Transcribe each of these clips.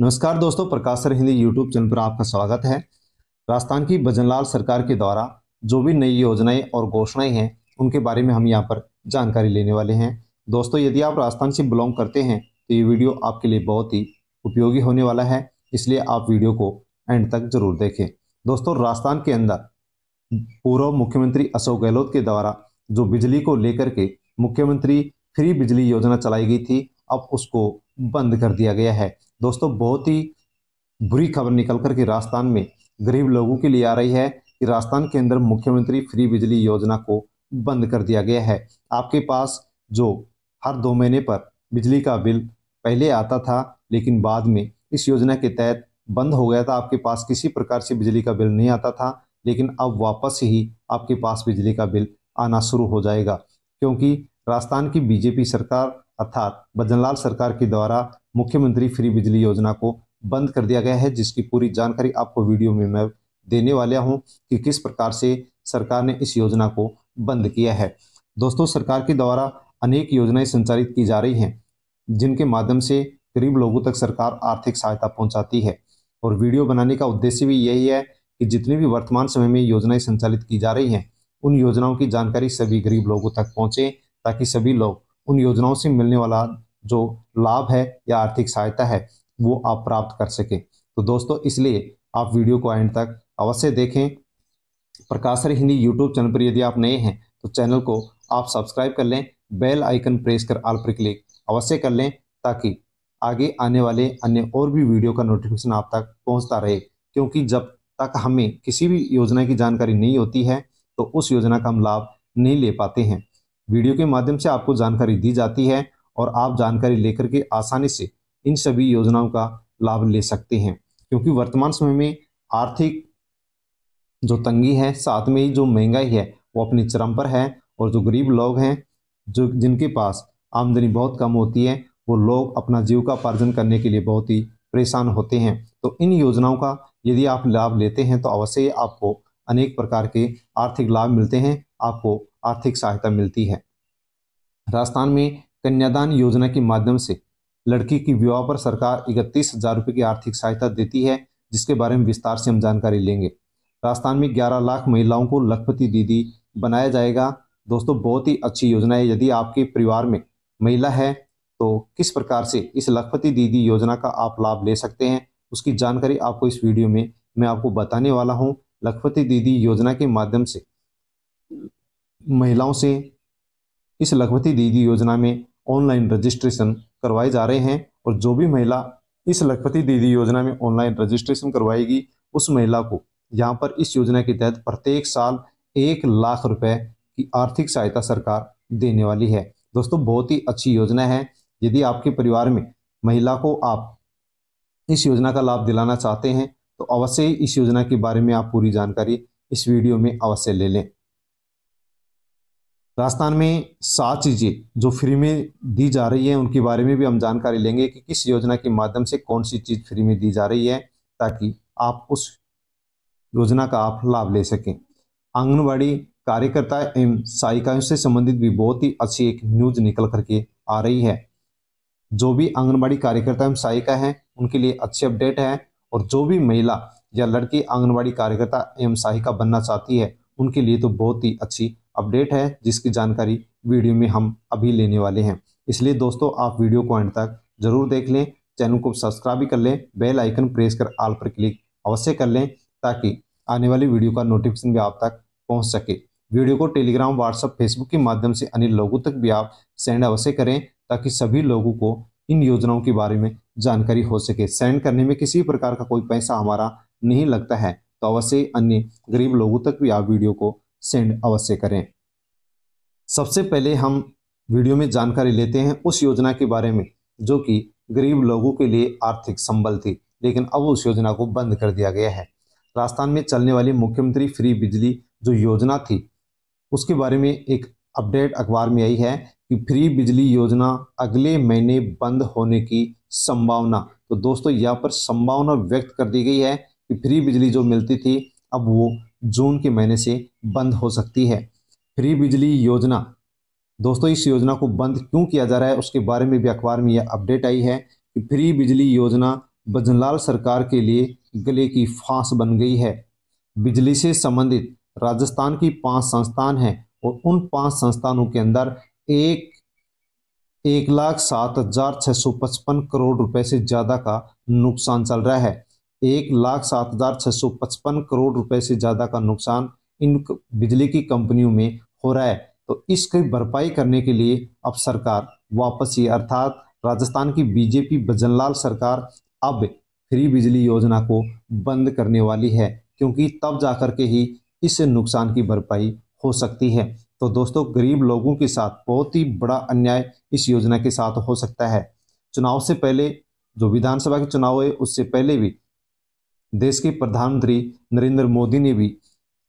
नमस्कार दोस्तों Prakash sir Hindi YouTube channel पर आपका स्वागत है राजस्थान की भजनलाल सरकार के द्वारा जो भी नई योजनाएं और घोषणाएं हैं उनके बारे में हम यहाँ पर जानकारी लेने वाले हैं दोस्तों यदि आप राजस्थान से बिलोंग करते हैं तो ये वीडियो आपके लिए बहुत ही उपयोगी होने वाला है इसलिए आप वीडियो को एंड तक जरूर देखें दोस्तों राजस्थान के अंदर पूर्व मुख्यमंत्री अशोक गहलोत के द्वारा जो बिजली को लेकर के मुख्यमंत्री फ्री बिजली योजना चलाई गई थी अब उसको बंद कर दिया गया है दोस्तों बहुत ही बुरी खबर निकल कर के राजस्थान में गरीब लोगों के लिए आ रही है कि राजस्थान के अंदर मुख्यमंत्री फ्री बिजली योजना को बंद कर दिया गया है आपके पास जो हर दो महीने पर बिजली का बिल पहले आता था लेकिन बाद में इस योजना के तहत बंद हो गया था आपके पास किसी प्रकार से बिजली का बिल नहीं आता था लेकिन अब वापस ही आपके पास बिजली का बिल आना शुरू हो जाएगा क्योंकि राजस्थान की बीजेपी सरकार अर्थात भजनलाल सरकार के द्वारा मुख्यमंत्री फ्री बिजली योजना को बंद कर दिया गया है जिसकी पूरी जानकारी आपको वीडियो में मैं देने वाला हूं कि किस प्रकार से सरकार ने इस योजना को बंद किया है दोस्तों सरकार के द्वारा अनेक योजनाएं संचालित की जा रही हैं जिनके माध्यम से गरीब लोगों तक सरकार आर्थिक सहायता पहुंचाती है और वीडियो बनाने का उद्देश्य भी यही है कि जितनी भी वर्तमान समय में योजनाएं संचालित की जा रही हैं उन योजनाओं की जानकारी सभी गरीब लोगों तक पहुंचे ताकि सभी लोग उन योजनाओं से मिलने वाला जो लाभ है या आर्थिक सहायता है वो आप प्राप्त कर सकें तो दोस्तों इसलिए आप वीडियो को एंड तक अवश्य देखें प्रकाशर हिंदी यूट्यूब चैनल पर यदि आप नए हैं तो चैनल को आप सब्सक्राइब कर लें बेल आइकन प्रेस कर आल पर क्लिक अवश्य कर लें ताकि आगे आने वाले अन्य और भी वीडियो का नोटिफिकेशन आप तक पहुंचता रहे क्योंकि जब तक हमें किसी भी योजना की जानकारी नहीं होती है तो उस योजना का हम लाभ नहीं ले पाते हैं वीडियो के माध्यम से आपको जानकारी दी जाती है और आप जानकारी लेकर के आसानी से इन सभी योजनाओं का लाभ ले सकते हैं क्योंकि वर्तमान समय में आर्थिक जो तंगी है साथ में ही जो महंगाई है वो अपने चरम पर है और जो गरीब लोग हैं जो जिनके पास आमदनी बहुत कम होती है वो लोग अपना जीविकापार्जन करने के लिए बहुत ही परेशान होते हैं तो इन योजनाओं का यदि आप लाभ लेते हैं तो अवश्य आपको अनेक प्रकार के आर्थिक लाभ मिलते हैं आपको आर्थिक सहायता मिलती है राजस्थान में कन्यादान योजना के माध्यम से लड़की की विवाह पर सरकार इकतीस हजार रुपये की आर्थिक सहायता देती है जिसके बारे में विस्तार से हम जानकारी लेंगे राजस्थान में 11 लाख महिलाओं को लखपति दीदी बनाया जाएगा दोस्तों बहुत ही अच्छी योजना है यदि आपके परिवार में महिला है तो किस प्रकार से इस लखपति दीदी योजना का आप लाभ ले सकते हैं उसकी जानकारी आपको इस वीडियो में मैं आपको बताने वाला हूँ लखपति दीदी योजना के माध्यम से महिलाओं से इस लखपति दीदी योजना में ऑनलाइन रजिस्ट्रेशन करवाए जा रहे हैं और जो भी महिला इस लखपति दीदी योजना में ऑनलाइन रजिस्ट्रेशन करवाएगी उस महिला को यहाँ पर इस योजना के तहत प्रत्येक साल एक लाख रुपए की आर्थिक सहायता सरकार देने वाली है दोस्तों बहुत ही अच्छी योजना है यदि आपके परिवार में महिला को आप इस योजना का लाभ दिलाना चाहते हैं तो अवश्य इस योजना के बारे में आप पूरी जानकारी इस वीडियो में अवश्य ले लें राजस्थान में सात चीज़ें जो फ्री में दी जा रही है उनके बारे में भी हम जानकारी लेंगे कि किस योजना के माध्यम से कौन सी चीज़ फ्री में दी जा रही है ताकि आप उस योजना का आप लाभ ले सकें आंगनबाड़ी कार्यकर्ता एवं सहायिकाओं से संबंधित भी बहुत ही अच्छी एक न्यूज निकल करके आ रही है जो भी आंगनबाड़ी कार्यकर्ता एवं सहायिका है उनके लिए अच्छी अपडेट है और जो भी महिला या लड़की आंगनबाड़ी कार्यकर्ता एवं सहायिका बनना चाहती है उनके लिए तो बहुत ही अच्छी अपडेट है जिसकी जानकारी वीडियो में हम अभी लेने वाले हैं इसलिए दोस्तों आप वीडियो को एंड तक जरूर देख लें चैनल को सब्सक्राइब भी कर लें बेल आइकन प्रेस कर आल पर क्लिक अवश्य कर लें ताकि आने वाली वीडियो का नोटिफिकेशन भी आप तक पहुंच सके वीडियो को टेलीग्राम व्हाट्सअप फेसबुक के माध्यम से अन्य लोगों तक भी आप सेंड अवश्य करें ताकि सभी लोगों को इन योजनाओं के बारे में जानकारी हो सके सेंड करने में किसी प्रकार का कोई पैसा हमारा नहीं लगता है तो अवश्य अन्य गरीब लोगों तक भी आप वीडियो को सेंड अवश्य करें सबसे पहले हम वीडियो में जानकारी लेते हैं उस योजना के बारे में जो कि गरीब लोगों के लिए आर्थिक संबल थी लेकिन अब उस योजना को बंद कर दिया गया है राजस्थान में चलने वाली मुख्यमंत्री फ्री बिजली जो योजना थी उसके बारे में एक अपडेट अखबार में आई है कि फ्री बिजली योजना अगले महीने बंद होने की संभावना तो दोस्तों यहाँ पर संभावना व्यक्त कर दी गई है कि फ्री बिजली जो मिलती थी अब वो जून के महीने से बंद हो सकती है फ्री बिजली योजना दोस्तों इस योजना को बंद क्यों किया जा रहा है उसके बारे में भी अखबार में यह अपडेट आई है कि फ्री बिजली योजना बजनलाल सरकार के लिए गले की फांस बन गई है बिजली से संबंधित राजस्थान की पांच संस्थान हैं और उन पांच संस्थानों के अंदर एक एक लाख सात हजार छः सौ पचपन करोड़ रुपए से ज़्यादा का नुकसान चल रहा है एक लाख सात हजार छः सौ पचपन करोड़ रुपए से ज़्यादा का नुकसान इन बिजली की कंपनियों में हो रहा है तो इसकी भरपाई करने के लिए अब सरकार वापस ही अर्थात राजस्थान की बीजेपी भजनलाल सरकार अब फ्री बिजली योजना को बंद करने वाली है क्योंकि तब जाकर के ही इस नुकसान की भरपाई हो सकती है तो दोस्तों गरीब लोगों के साथ बहुत ही बड़ा अन्याय इस योजना के साथ हो सकता है चुनाव से पहले जो विधानसभा के चुनाव है उससे पहले भी देश के प्रधानमंत्री नरेंद्र मोदी ने भी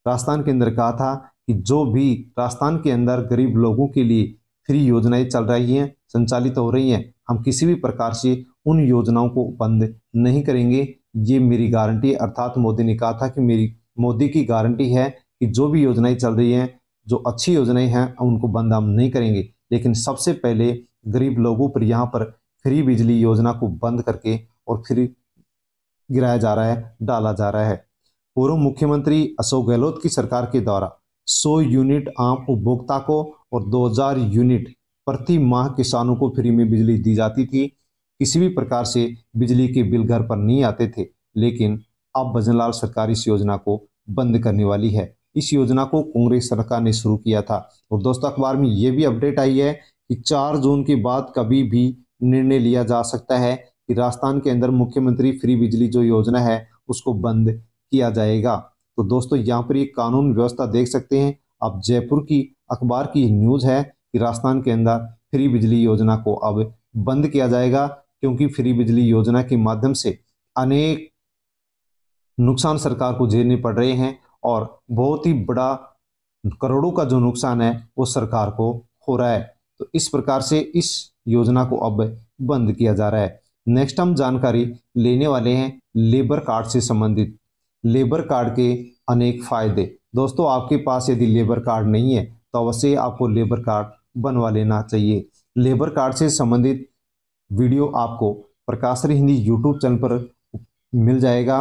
राजस्थान के अंदर कहा था कि जो भी राजस्थान के अंदर गरीब लोगों के लिए फ्री योजनाएं चल रही हैं संचालित हो रही हैं हम किसी भी प्रकार से उन योजनाओं को बंद नहीं करेंगे ये मेरी गारंटी अर्थात मोदी ने कहा था कि मेरी मोदी की गारंटी है कि जो भी योजनाएं चल रही हैं जो अच्छी योजनाएं हैं उनको बंद हम नहीं करेंगे लेकिन सबसे पहले गरीब लोगों पर यहाँ पर फ्री बिजली योजना को बंद करके और फिर गिराया जा रहा है डाला जा रहा है पूर्व मुख्यमंत्री अशोक गहलोत की सरकार के द्वारा 100 यूनिट आम उपभोक्ता को और 2000 यूनिट प्रति माह किसानों को फ्री में बिजली दी जाती थी किसी भी प्रकार से बिजली के बिल घर पर नहीं आते थे लेकिन अब भजनलाल सरकार इस योजना को बंद करने वाली है इस योजना को कांग्रेस सरकार ने शुरू किया था और दोस्तों अखबार में ये भी अपडेट आई है कि चार जून के बाद कभी भी निर्णय लिया जा सकता है कि राजस्थान के अंदर मुख्यमंत्री फ्री बिजली जो योजना है उसको बंद किया जाएगा तो दोस्तों यहाँ पर ये कानून व्यवस्था देख सकते हैं अब जयपुर की अखबार की न्यूज़ है कि राजस्थान के अंदर फ्री बिजली योजना को अब बंद किया जाएगा क्योंकि फ्री बिजली योजना के माध्यम से अनेक नुकसान सरकार को झेलने पड़ रहे हैं और बहुत ही बड़ा करोड़ों का जो नुकसान है वो सरकार को हो रहा है तो इस प्रकार से इस योजना को अब बंद किया जा रहा है नेक्स्ट हम जानकारी लेने वाले हैं लेबर कार्ड से संबंधित लेबर कार्ड के अनेक फ़ायदे दोस्तों आपके पास यदि लेबर कार्ड नहीं है तो अवश्य आपको लेबर कार्ड बनवा लेना चाहिए लेबर कार्ड से संबंधित वीडियो आपको प्रकाशर हिंदी यूट्यूब चैनल पर मिल जाएगा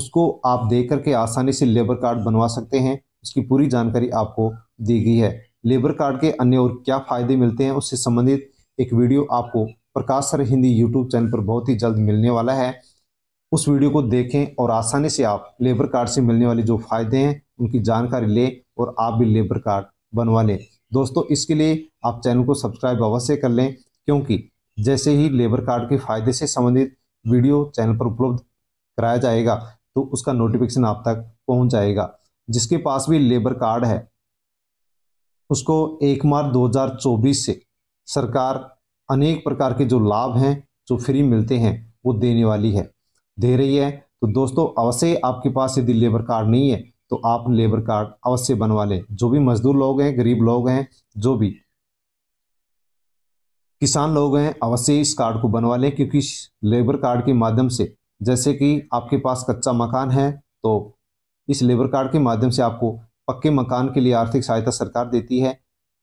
उसको आप देख करके आसानी से लेबर कार्ड बनवा सकते हैं उसकी पूरी जानकारी आपको दी गई है लेबर कार्ड के अन्य और क्या फ़ायदे मिलते हैं उससे संबंधित एक वीडियो आपको Prakash sir Hindi YouTube channel पर बहुत ही जल्द मिलने वाला है उस वीडियो को देखें और आसानी से आप लेबर कार्ड से मिलने वाले जो फ़ायदे हैं उनकी जानकारी लें और आप भी लेबर कार्ड बनवा लें दोस्तों इसके लिए आप चैनल को सब्सक्राइब अवश्य कर लें क्योंकि जैसे ही लेबर कार्ड के फायदे से संबंधित वीडियो चैनल पर उपलब्ध कराया जाएगा तो उसका नोटिफिकेशन आप तक पहुंच जाएगा जिसके पास भी लेबर कार्ड है उसको एक मार्च 2024 से सरकार अनेक प्रकार के जो लाभ हैं जो फ्री मिलते हैं वो देने वाली है दे रही है तो दोस्तों अवश्य आपके पास यदि लेबर कार्ड नहीं है तो आप लेबर कार्ड अवश्य बनवा लें जो भी मजदूर लोग हैं गरीब लोग हैं जो भी किसान लोग हैं अवश्य इस कार्ड को बनवा लें क्योंकि लेबर कार्ड के माध्यम से जैसे कि आपके पास कच्चा मकान है तो इस लेबर कार्ड के माध्यम से आपको पक्के मकान के लिए आर्थिक सहायता सरकार देती है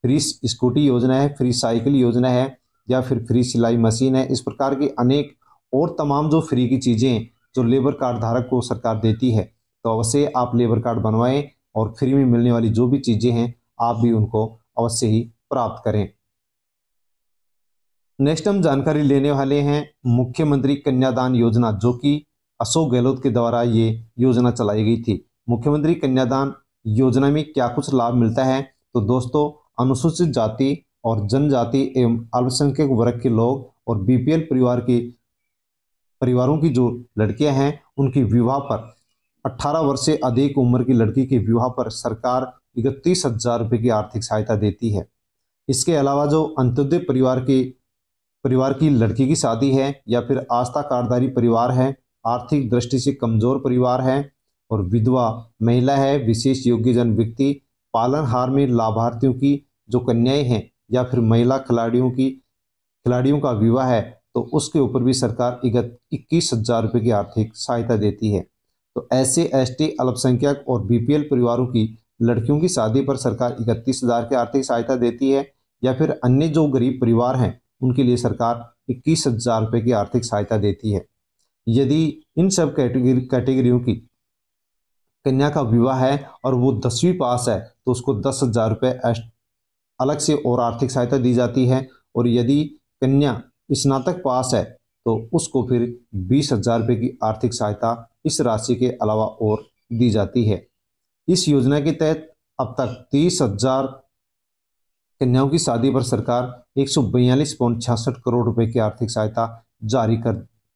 फ्री स्कूटी योजना है फ्री साइकिल योजना है या फिर फ्री सिलाई मशीन है इस प्रकार के अनेक और तमाम जो फ्री की चीज़ें जो लेबर कार्ड धारक को सरकार देती है तो अवश्य आप लेबर कार्ड बनवाएं और फ्री में मिलने वाली जो भी चीज़ें हैं आप भी उनको अवश्य ही प्राप्त करें नेक्स्ट हम जानकारी लेने वाले हैं मुख्यमंत्री कन्यादान योजना जो कि अशोक गहलोत के द्वारा ये योजना चलाई गई थी मुख्यमंत्री कन्यादान योजना में क्या कुछ लाभ मिलता है तो दोस्तों अनुसूचित जाति और जनजाति एवं अल्पसंख्यक वर्ग के लोग और बीपीएल परिवार के परिवारों की जो लड़कियां हैं उनकी विवाह पर 18 वर्ष से अधिक उम्र की लड़की के विवाह पर सरकार इकतीस हजार रुपये की आर्थिक सहायता देती है इसके अलावा जो अंत्योदय परिवार के परिवार की लड़की की शादी है या फिर आस्था कारदारी परिवार है आर्थिक दृष्टि से कमजोर परिवार है और विधवा महिला है विशेष योग्यजन व्यक्ति पालनहार में लाभार्थियों की जो कन्याएं हैं या फिर महिला खिलाड़ियों की खिलाड़ियों का विवाह है तो उसके ऊपर भी सरकार इक्कीस हजार रुपये की आर्थिक सहायता देती है तो ऐसे एस टी अल्पसंख्यक और बीपीएल परिवारों की लड़कियों की शादी पर सरकार इकतीस हज़ार की आर्थिक सहायता देती है या फिर अन्य जो गरीब परिवार हैं उनके लिए सरकार इक्कीस हज़ार रुपये की आर्थिक सहायता देती है यदि इन सब कैटेगरी कैटेगरियों की कन्या का विवाह है और वो दसवीं पास है तो उसको दस हज़ार रुपये अलग से और आर्थिक सहायता दी जाती है और यदि कन्या स्नातक पास है तो उसको फिर बीस हजार रुपये की आर्थिक सहायता इस राशि के अलावा और दी जाती है इस योजना के तहत अब तक तीस हजार कन्याओं की शादी पर सरकार एक सौ बयालीस पॉइंट छियासठ करोड़ रुपए की आर्थिक सहायता जारी कर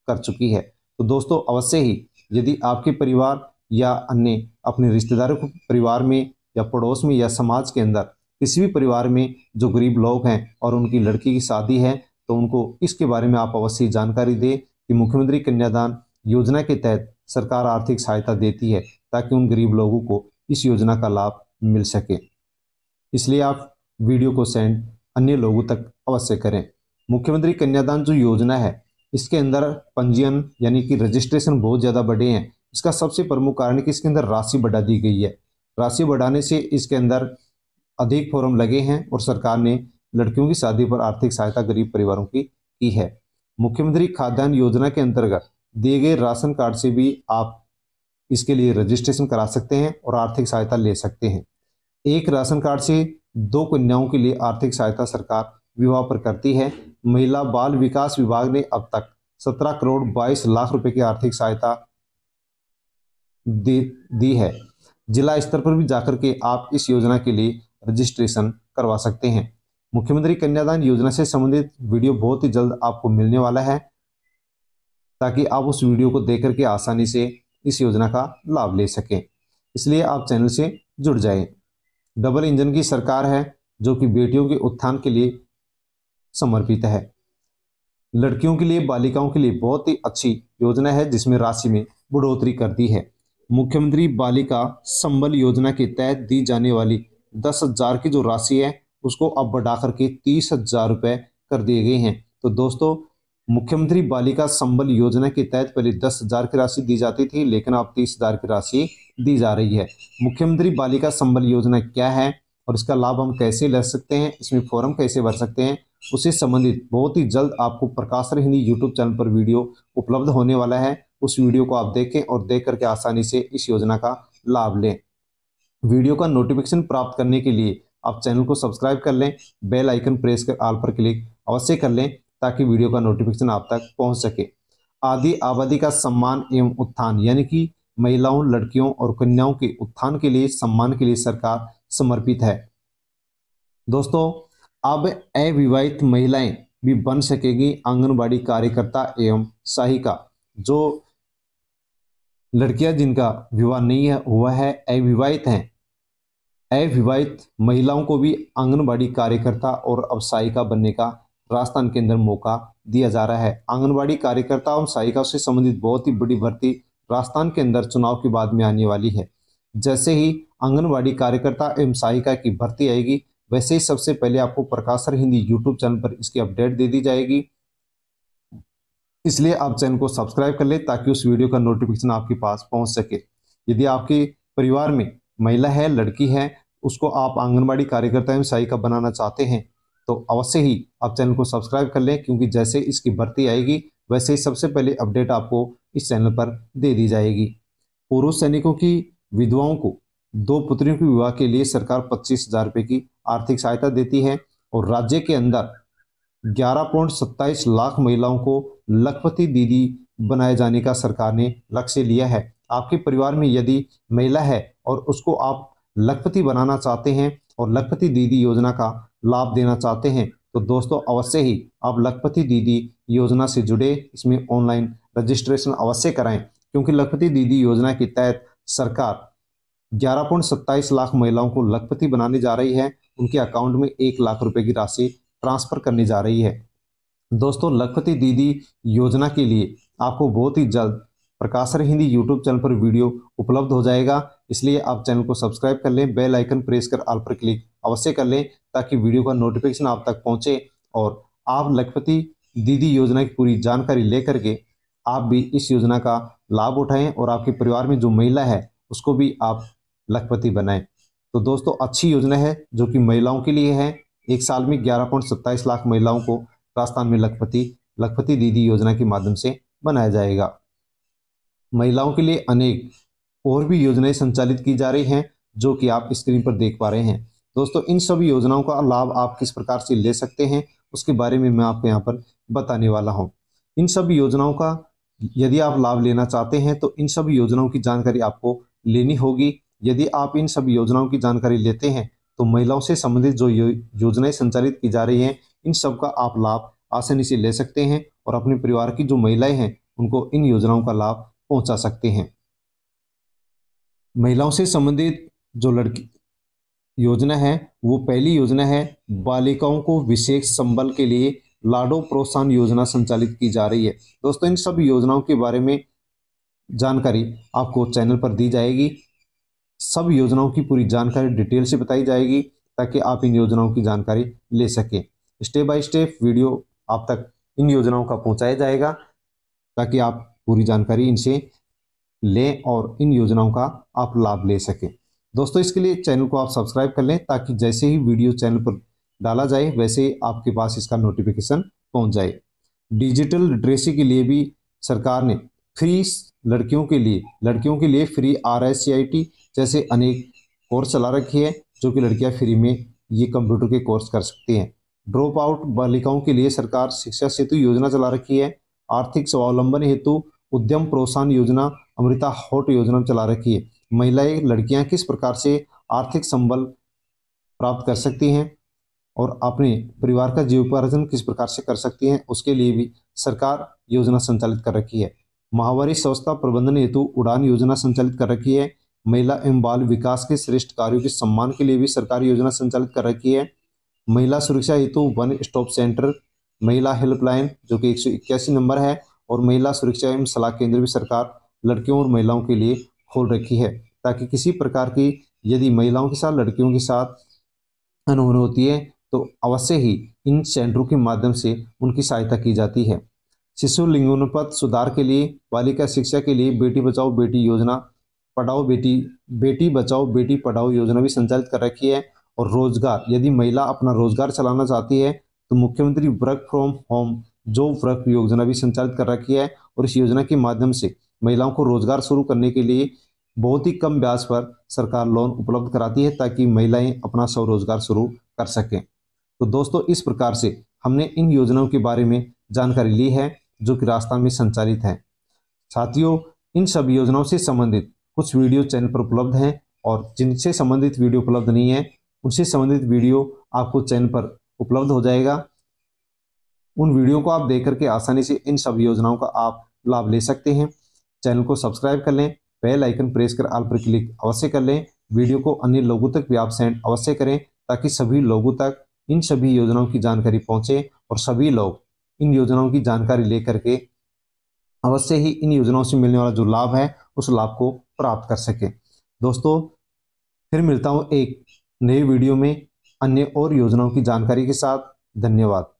कर चुकी है तो दोस्तों अवश्य ही यदि आपके परिवार या अन्य अपने रिश्तेदारों के परिवार में या पड़ोस में या समाज के अंदर किसी भी परिवार में जो गरीब लोग हैं और उनकी लड़की की शादी है तो उनको इसके बारे में आप अवश्य जानकारी दें कि मुख्यमंत्री कन्यादान योजना के तहत सरकार आर्थिक सहायता देती है ताकि उन गरीब लोगों को इस योजना का लाभ मिल सके इसलिए आप वीडियो को सेंड अन्य लोगों तक अवश्य करें मुख्यमंत्री कन्यादान जो योजना है इसके अंदर पंजीयन यानी कि रजिस्ट्रेशन बहुत ज़्यादा बढ़े हैं इसका सबसे प्रमुख कारण है कि इसके अंदर राशि बढ़ा दी गई है राशि बढ़ाने से इसके अंदर अधिक फॉर्म लगे हैं और सरकार ने लड़कियों की शादी पर आर्थिक सहायता गरीब परिवारों की की है मुख्यमंत्री खाद्यान्न योजना के अंतर्गत दिए गए राशन कार्ड से भी आप इसके लिए रजिस्ट्रेशन करा सकते हैं और आर्थिक सहायता ले सकते हैं एक राशन कार्ड से दो कन्याओं के लिए आर्थिक सहायता सरकार विवाह पर करती है महिला बाल विकास विभाग ने अब तक सत्रह करोड़ बाईस लाख रुपए की आर्थिक सहायता दी दी है जिला स्तर पर भी जाकर के आप इस योजना के लिए रजिस्ट्रेशन करवा सकते हैं मुख्यमंत्री कन्यादान योजना से संबंधित वीडियो बहुत ही जल्द आपको मिलने वाला है ताकि आप उस वीडियो को देख करके आसानी से इस योजना का लाभ ले सकें इसलिए आप चैनल से जुड़ जाए डबल इंजन की सरकार है जो कि बेटियों के उत्थान के लिए समर्पित है लड़कियों के लिए बालिकाओं के लिए बहुत ही अच्छी योजना है जिसमें राशि में बढ़ोतरी कर दी है मुख्यमंत्री बालिका संबल योजना के तहत दी जाने वाली दस हजार की जो राशि है उसको अब बढ़ा करके तीस हजार रुपए कर दिए गए हैं तो दोस्तों मुख्यमंत्री बालिका संबल योजना के तहत पहले दस हजार की राशि दी जाती थी लेकिन अब तीस हजार की राशि दी जा रही है मुख्यमंत्री बालिका संबल योजना क्या है और इसका लाभ हम कैसे ले सकते हैं इसमें फॉर्म कैसे भर सकते हैं उससे संबंधित बहुत ही जल्द आपको प्रकाशर हिंदी यूट्यूब चैनल पर वीडियो उपलब्ध होने वाला है उस वीडियो को आप देखें और देख करके आसानी से इस योजना का लाभ लें वीडियो का नोटिफिकेशन प्राप्त करने के लिए आप चैनल को सब्सक्राइब कर लें बेल आइकन प्रेस कर आल पर क्लिक अवश्य कर लें ताकि वीडियो का नोटिफिकेशन आप तक पहुंच सके आदि आबादी का सम्मान एवं उत्थान यानी कि महिलाओं लड़कियों और कन्याओं के उत्थान के लिए सम्मान के लिए सरकार समर्पित है दोस्तों अब अविवाहित महिलाएं भी बन सकेगी आंगनबाड़ी कार्यकर्ता एवं सहायिका जो लड़कियां जिनका विवाह नहीं है हुआ है अविवाहित हैं अविवाहित महिलाओं को भी आंगनबाड़ी कार्यकर्ता और अब सहायिका बनने का राजस्थान के अंदर मौका दिया जा रहा है आंगनबाड़ी कार्यकर्ता और सहायिका से संबंधित बहुत ही बड़ी भर्ती राजस्थान के अंदर चुनाव के बाद में आने वाली है जैसे ही आंगनबाड़ी कार्यकर्ता एवं सहायिका की भर्ती आएगी वैसे ही सबसे पहले आपको प्रकाशर हिंदी यूट्यूब चैनल पर इसकी अपडेट दे दी जाएगी इसलिए आप चैनल को सब्सक्राइब कर लें ताकि उस वीडियो का नोटिफिकेशन आपके पास पहुंच सके यदि आपके परिवार में महिला है लड़की है उसको आप आंगनबाड़ी कार्यकर्ता एवं सहायिका बनाना चाहते हैं तो अवश्य ही आप चैनल को सब्सक्राइब कर लें क्योंकि जैसे इसकी भर्ती आएगी वैसे ही सबसे पहले अपडेट आपको इस चैनल पर दे दी जाएगी पूर्व सैनिकों की विधवाओं को दो पुत्रियों के विवाह के लिए सरकार पच्चीस हजार रुपये की आर्थिक सहायता देती है और राज्य के अंदर ग्यारह पॉइंट सत्ताईस लाख महिलाओं को लखपति दीदी बनाए जाने का सरकार ने लक्ष्य लिया है आपके परिवार में यदि महिला है और उसको आप लखपति बनाना चाहते हैं और लखपति दीदी योजना का लाभ देना चाहते हैं तो दोस्तों अवश्य ही आप लखपति दीदी योजना से जुड़े इसमें ऑनलाइन रजिस्ट्रेशन अवश्य कराएं क्योंकि लखपति दीदी योजना के तहत सरकार ग्यारह पॉइंट सत्ताईस लाख महिलाओं को लखपति बनाने जा रही है उनके अकाउंट में एक लाख रुपए की राशि ट्रांसफर करने जा रही है दोस्तों लखपति दीदी योजना के लिए आपको बहुत ही जल्द प्रकाशर हिंदी यूट्यूब चैनल पर वीडियो उपलब्ध हो जाएगा इसलिए आप चैनल को सब्सक्राइब कर लें बेल आइकन प्रेस कर आल पर क्लिक अवश्य कर लें ताकि वीडियो का नोटिफिकेशन आप तक पहुंचे और आप लखपति दीदी योजना की पूरी जानकारी लेकर के आप भी इस योजना का लाभ उठाएं और आपके परिवार में जो महिला है उसको भी आप लखपति बनाएं तो दोस्तों अच्छी योजना है जो कि महिलाओं के लिए है एक साल में ग्यारह पॉइंट सत्ताईस लाख महिलाओं को राजस्थान में लखपति लखपति दीदी योजना के माध्यम से बनाया जाएगा महिलाओं के लिए अनेक और भी योजनाएं संचालित की जा रही हैं जो कि आप स्क्रीन पर देख पा रहे हैं दोस्तों इन सभी योजनाओं का लाभ आप किस प्रकार से ले सकते हैं उसके बारे में मैं आपको यहाँ पर बताने वाला हूँ इन सभी योजनाओं का यदि आप लाभ लेना चाहते हैं तो इन सभी योजनाओं की जानकारी आपको लेनी होगी यदि आप इन सब योजनाओं की जानकारी लेते हैं तो महिलाओं से संबंधित जो योजनाएं संचालित की जा रही हैं इन सब का आप लाभ आसानी से ले सकते हैं और अपने परिवार की जो महिलाएं हैं उनको इन योजनाओं का लाभ पहुंचा सकते हैं महिलाओं से संबंधित जो लड़की योजना है वो पहली योजना है बालिकाओं को विशेष संबल के लिए लाडो प्रोत्साहन योजना संचालित की जा रही है दोस्तों इन सब योजनाओं के बारे में जानकारी आपको चैनल पर दी जाएगी सब योजनाओं की पूरी जानकारी डिटेल से बताई जाएगी ताकि आप इन योजनाओं की जानकारी ले सकें स्टेप बाय स्टेप वीडियो आप तक इन योजनाओं का पहुंचाया जाएगा ताकि आप पूरी जानकारी इनसे लें और इन योजनाओं का आप लाभ ले सकें दोस्तों इसके लिए चैनल को आप सब्सक्राइब कर लें ताकि जैसे ही वीडियो चैनल पर डाला जाए वैसे आपके पास इसका नोटिफिकेशन पहुंच जाए डिजिटल लिटरेसी के लिए भी सरकार ने फ्री लड़कियों के लिए लड़कियों के लिए फ्री आर जैसे अनेक कोर्स चला रखी है जो कि लड़कियां फ्री में ये कंप्यूटर के कोर्स कर सकती हैं ड्रॉप आउट बालिकाओं के लिए सरकार शिक्षा सेतु योजना चला रखी है आर्थिक स्वावलंबन हेतु उद्यम प्रोत्साहन योजना अमृता हॉट योजना चला रखी है महिलाएं लड़कियां किस प्रकार से आर्थिक संबल प्राप्त कर सकती हैं और अपने परिवार का जीवोपार्जन किस प्रकार से कर सकती हैं उसके लिए भी सरकार योजना संचालित कर रखी है महावारी स्वच्छता प्रबंधन हेतु उड़ान योजना संचालित कर रखी है महिला एवं बाल विकास के श्रेष्ठ कार्यों के सम्मान के लिए भी सरकार योजना संचालित कर रखी है महिला सुरक्षा हेतु वन स्टॉप सेंटर महिला हेल्पलाइन जो कि एक नंबर है और महिला सुरक्षा एवं सलाह केंद्र भी सरकार लड़कियों और महिलाओं के लिए खोल रखी है ताकि किसी प्रकार की यदि महिलाओं के साथ लड़कियों के साथ अनहोनी होती है तो अवश्य ही इन सेंटरों के माध्यम से उनकी सहायता की जाती है शिशु लिंगानुपात सुधार के लिए बालिका शिक्षा के लिए बेटी बचाओ बेटी योजना पढ़ाओ बेटी बेटी बचाओ बेटी पढ़ाओ योजना भी संचालित कर रखी है और रोजगार यदि महिला अपना रोजगार चलाना चाहती है तो मुख्यमंत्री वर्क फ्रॉम होम जो वर्क योजना भी संचालित कर रखी है और इस योजना के माध्यम से महिलाओं को रोजगार शुरू करने के लिए बहुत ही कम ब्याज पर सरकार लोन उपलब्ध कराती है ताकि महिलाएं अपना स्वरोजगार शुरू कर सकें तो दोस्तों इस प्रकार से हमने इन योजनाओं के बारे में जानकारी ली है जो कि राजस्थान में संचालित है साथियों इन सब योजनाओं से संबंधित कुछ वीडियो चैनल पर उपलब्ध हैं और जिनसे संबंधित वीडियो उपलब्ध नहीं है उनसे संबंधित वीडियो आपको चैनल पर उपलब्ध हो जाएगा उन वीडियो को आप देख करके आसानी से इन सब योजनाओं का आप लाभ ले सकते हैं चैनल को सब्सक्राइब कर लें बेल आइकन प्रेस कर आल पर क्लिक अवश्य कर लें वीडियो को अन्य लोगों तक भी आप सेंड अवश्य करें ताकि सभी लोगों तक इन सभी योजनाओं की जानकारी पहुंचे और सभी लोग इन योजनाओं की जानकारी लेकर के अवश्य ही इन योजनाओं से मिलने वाला जो लाभ है उस लाभ को प्राप्त कर सकें दोस्तों फिर मिलता हूँ एक नए वीडियो में अन्य और योजनाओं की जानकारी के साथ धन्यवाद